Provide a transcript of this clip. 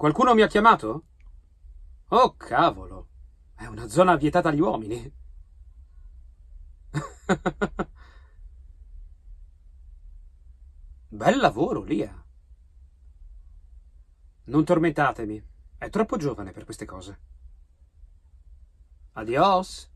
Qualcuno mi ha chiamato? Oh cavolo, è una zona vietata agli uomini. Bel lavoro, Lia. Non tormentatemi, è troppo giovane per queste cose. Adios.